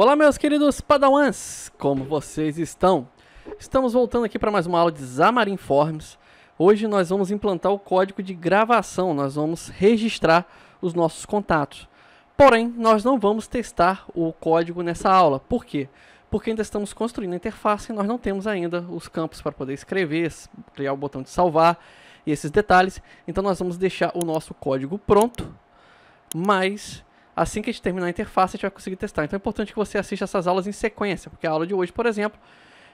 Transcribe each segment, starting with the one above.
Olá, meus queridos padawans, como vocês estão? Estamos voltando aqui para mais uma aula de Xamarin Forms. Hoje nós vamos implantar o código de gravação, nós vamos registrar os nossos contatos. Porém, nós não vamos testar o código nessa aula. Por quê? Porque ainda estamos construindo a interface e nós não temos ainda os campos para poder escrever, criar o botão de salvar e esses detalhes. Então nós vamos deixar o nosso código pronto, mas Assim que a gente terminar a interface, a gente vai conseguir testar. Então é importante que você assista essas aulas em sequência, porque a aula de hoje, por exemplo,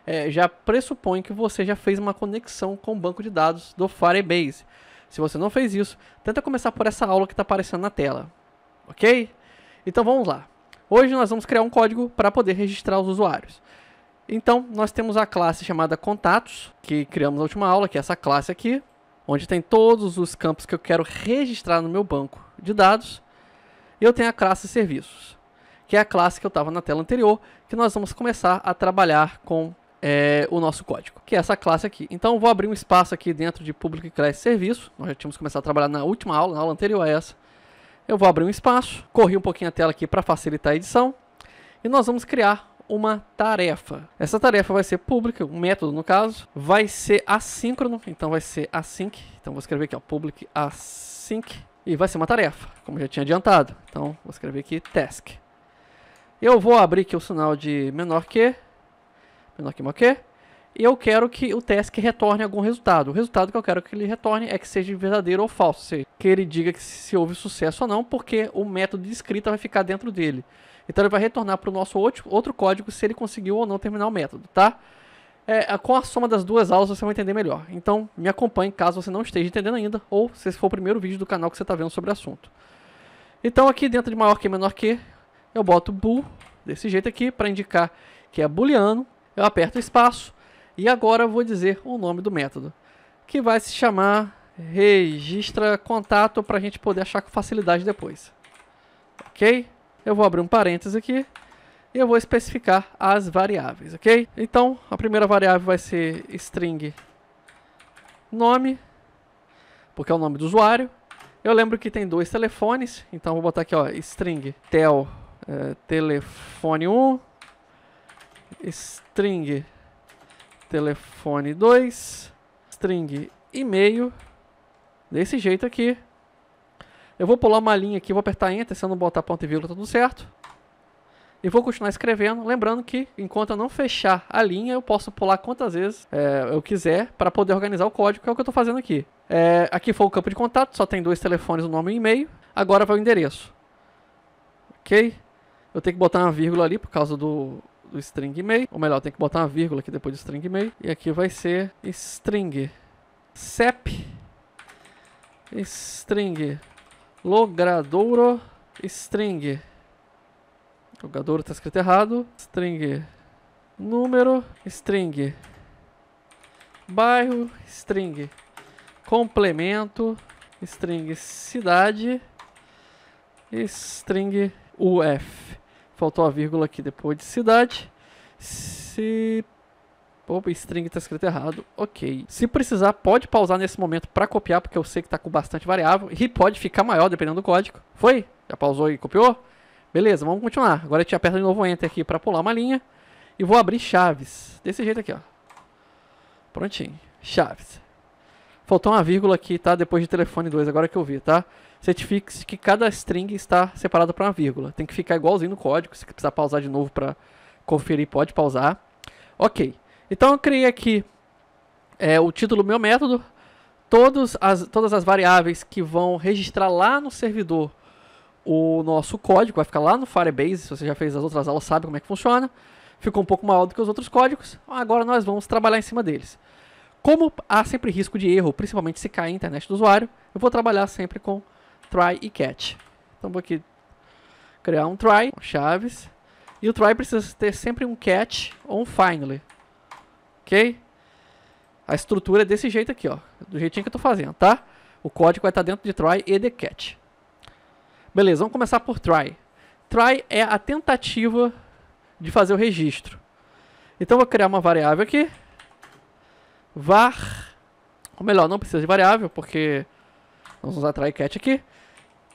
é, já pressupõe que você já fez uma conexão com o banco de dados do Firebase. Se você não fez isso, tenta começar por essa aula que está aparecendo na tela, ok? Então vamos lá. Hoje nós vamos criar um código para poder registrar os usuários. Então nós temos a classe chamada contatos, que criamos na última aula, que é essa classe aqui, onde tem todos os campos que eu quero registrar no meu banco de dados eu tenho a classe serviços, que é a classe que eu estava na tela anterior, que nós vamos começar a trabalhar com é, o nosso código, que é essa classe aqui. Então, vou abrir um espaço aqui dentro de Public Class Serviço, nós já tínhamos começado a trabalhar na última aula, na aula anterior a essa. Eu vou abrir um espaço, corri um pouquinho a tela aqui para facilitar a edição, e nós vamos criar uma tarefa. Essa tarefa vai ser pública, um método no caso, vai ser assíncrono, então vai ser async. Então vou escrever aqui, ó, public async. E vai ser uma tarefa, como já tinha adiantado. Então, vou escrever aqui task. Eu vou abrir aqui o sinal de menor que, menor que, maior que, e eu quero que o task retorne algum resultado. O resultado que eu quero que ele retorne é que seja verdadeiro ou falso, ou seja, que ele diga que se houve sucesso ou não, porque o método de escrita vai ficar dentro dele. Então ele vai retornar para o nosso outro, outro código se ele conseguiu ou não terminar o método, tá? É, com a soma das duas aulas você vai entender melhor. Então, me acompanhe caso você não esteja entendendo ainda, ou se esse for o primeiro vídeo do canal que você está vendo sobre o assunto. Então, aqui dentro de maior que menor que, eu boto bool, desse jeito aqui, para indicar que é booleano, eu aperto espaço, e agora eu vou dizer o nome do método, que vai se chamar registra contato para a gente poder achar com facilidade depois. Ok? Eu vou abrir um parênteses aqui, e eu vou especificar as variáveis, ok? Então, a primeira variável vai ser string nome, porque é o nome do usuário. Eu lembro que tem dois telefones, então vou botar aqui, ó, string tel é, telefone 1, string telefone 2, string e-mail, desse jeito aqui. Eu vou pular uma linha aqui, vou apertar enter, se eu não botar ponto e vírgula, tá tudo certo e vou continuar escrevendo. Lembrando que enquanto eu não fechar a linha, eu posso pular quantas vezes é, eu quiser para poder organizar o código, que é o que eu estou fazendo aqui. É, aqui foi o campo de contato, só tem dois telefones, o nome e o e-mail. Agora vai o endereço. Ok? Eu tenho que botar uma vírgula ali por causa do, do string e-mail. Ou melhor, tem que botar uma vírgula aqui depois do string e-mail. E aqui vai ser string sep string logradouro string Jogador está escrito errado. String. Número. String. Bairro. String. Complemento. String. Cidade. String. UF. Faltou a vírgula aqui depois de cidade. Se Opa, string está escrito errado. Ok. Se precisar, pode pausar nesse momento para copiar, porque eu sei que está com bastante variável. E pode ficar maior, dependendo do código. Foi? Já pausou e copiou? Beleza, vamos continuar. Agora a gente aperta de novo Enter aqui para pular uma linha. E vou abrir chaves. Desse jeito aqui, ó. Prontinho. Chaves. Faltou uma vírgula aqui, tá? Depois de telefone 2, agora que eu vi, tá? Certifique-se que cada string está separada para uma vírgula. Tem que ficar igualzinho no código. Se precisar pausar de novo para conferir, pode pausar. Ok. Então eu criei aqui é, o título do meu método. Todos as, todas as variáveis que vão registrar lá no servidor o nosso código vai ficar lá no Firebase. Se você já fez as outras aulas, sabe como é que funciona. Ficou um pouco maior do que os outros códigos. Agora nós vamos trabalhar em cima deles. Como há sempre risco de erro, principalmente se cair a internet do usuário, eu vou trabalhar sempre com try e catch. Então vou aqui criar um try, chaves. E o try precisa ter sempre um catch ou um finally. Ok? A estrutura é desse jeito aqui, ó. Do jeitinho que eu estou fazendo, tá? O código vai estar dentro de try e de catch. Beleza, vamos começar por try. Try é a tentativa de fazer o registro. Então vou criar uma variável aqui. Var. Ou melhor, não precisa de variável, porque vamos usar try catch aqui.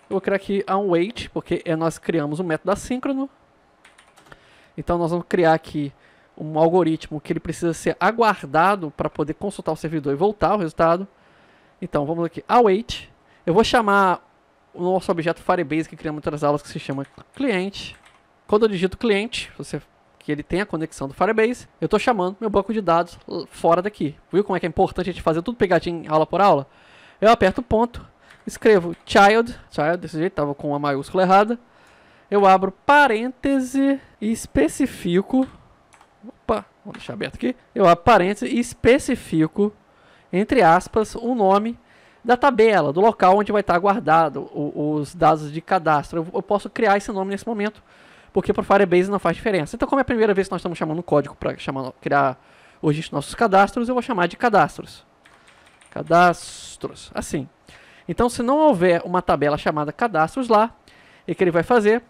Eu vou criar aqui a um wait, porque é, nós criamos um método assíncrono. Então nós vamos criar aqui um algoritmo que ele precisa ser aguardado para poder consultar o servidor e voltar o resultado. Então vamos aqui, await. Eu vou chamar o nosso objeto Firebase que criamos outras aulas que se chama cliente. Quando eu digito cliente, você que ele tem a conexão do Firebase, eu estou chamando meu banco de dados fora daqui. Viu como é que é importante a gente fazer tudo pegadinho aula por aula? Eu aperto ponto, escrevo child, child desse jeito, estava com a maiúscula errada. Eu abro parêntese e especifico, opa, vou deixar aberto aqui. Eu abro parêntese e especifico, entre aspas, o um nome da tabela, do local onde vai estar guardado o, os dados de cadastro. Eu, eu, posso criar esse nome nesse momento, porque para o Firebase não faz diferença. Então, como é a primeira vez que nós estamos chamando o código para criar os nossos cadastros, eu vou chamar de cadastros. Cadastros, assim. Então, se não houver uma tabela chamada cadastros lá, o que ele vai fazer?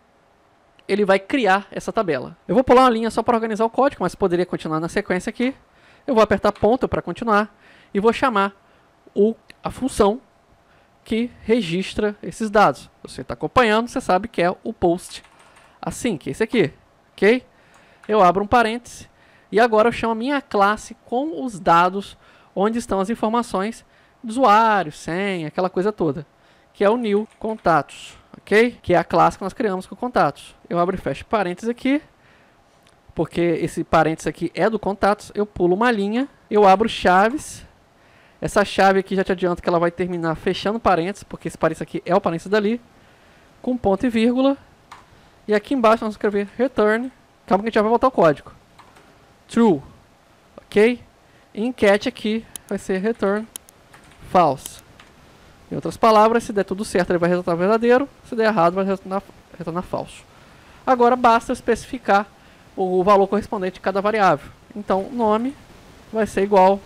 Ele vai criar essa tabela. Eu vou pular uma linha só para organizar o código, mas poderia continuar na sequência aqui. Eu vou apertar ponto para continuar e vou chamar o, a função que registra esses dados. Você está acompanhando, você sabe que é o post assim, que é esse aqui, ok? Eu abro um parêntese e agora eu chamo a minha classe com os dados onde estão as informações do usuário, senha, aquela coisa toda, que é o new contatos, ok? Que é a classe que nós criamos com contatos. Eu abro e fecho parênteses aqui, porque esse parênteses aqui é do contatos, eu pulo uma linha, eu abro chaves essa chave aqui já te adianto que ela vai terminar fechando parênteses, porque esse parênteses aqui é o parênteses dali, com ponto e vírgula. E aqui embaixo nós vamos escrever return, calma que a gente já vai voltar o código. True, ok? E enquete aqui vai ser return false. Em outras palavras, se der tudo certo ele vai resultar verdadeiro, se der errado vai retornar, retornar falso. Agora basta especificar o valor correspondente de cada variável. Então, nome vai ser igual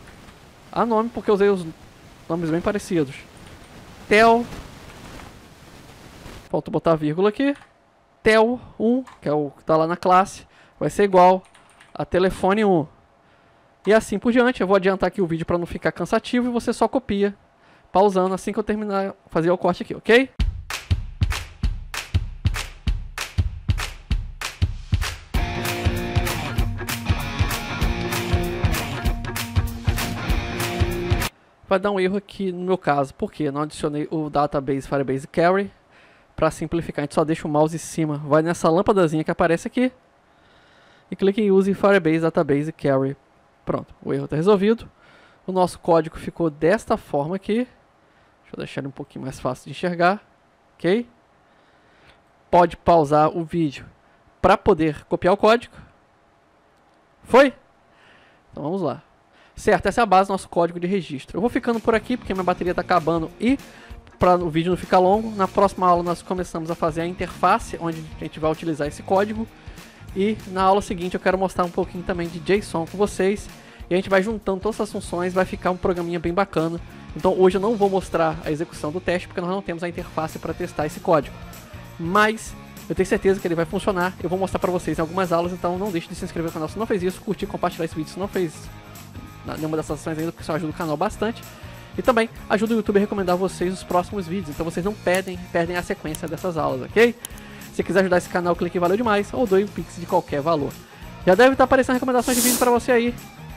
a nome porque eu usei os nomes bem parecidos. Tel. Falta botar a vírgula aqui. Tel 1, que é o que está lá na classe, vai ser igual a telefone 1. E assim por diante, eu vou adiantar aqui o vídeo para não ficar cansativo e você só copia, pausando assim que eu terminar fazer o corte aqui, ok? vai dar um erro aqui no meu caso, porque não adicionei o database Firebase Carry. Para simplificar, a gente só deixa o mouse em cima, vai nessa lâmpadazinha que aparece aqui e clique em Use Firebase Database Carry. Pronto, o erro está resolvido. O nosso código ficou desta forma aqui. Deixa eu deixar ele um pouquinho mais fácil de enxergar. Ok? Pode pausar o vídeo para poder copiar o código. Foi? Então vamos lá. Certo, essa é a base do nosso código de registro. Eu vou ficando por aqui porque minha bateria está acabando e para o vídeo não ficar longo, na próxima aula nós começamos a fazer a interface onde a gente vai utilizar esse código e na aula seguinte eu quero mostrar um pouquinho também de JSON com vocês e a gente vai juntando todas as funções, vai ficar um programinha bem bacana. Então hoje eu não vou mostrar a execução do teste porque nós não temos a interface para testar esse código. Mas eu tenho certeza que ele vai funcionar. Eu vou mostrar para vocês em algumas aulas, então não deixe de se inscrever no canal se não fez isso, curtir, compartilhar esse vídeo se não fez isso nenhuma dessas ações ainda, porque isso ajuda o canal bastante. E também ajuda o YouTube a recomendar a vocês os próximos vídeos, então vocês não perdem, perdem a sequência dessas aulas, ok? Se quiser ajudar esse canal, clique em Valeu Demais ou doe um pix de qualquer valor. Já deve estar aparecendo recomendações de vídeo para você aí.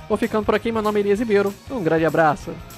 Vou ficando por aqui, meu nome é Elias Ribeiro, um grande abraço.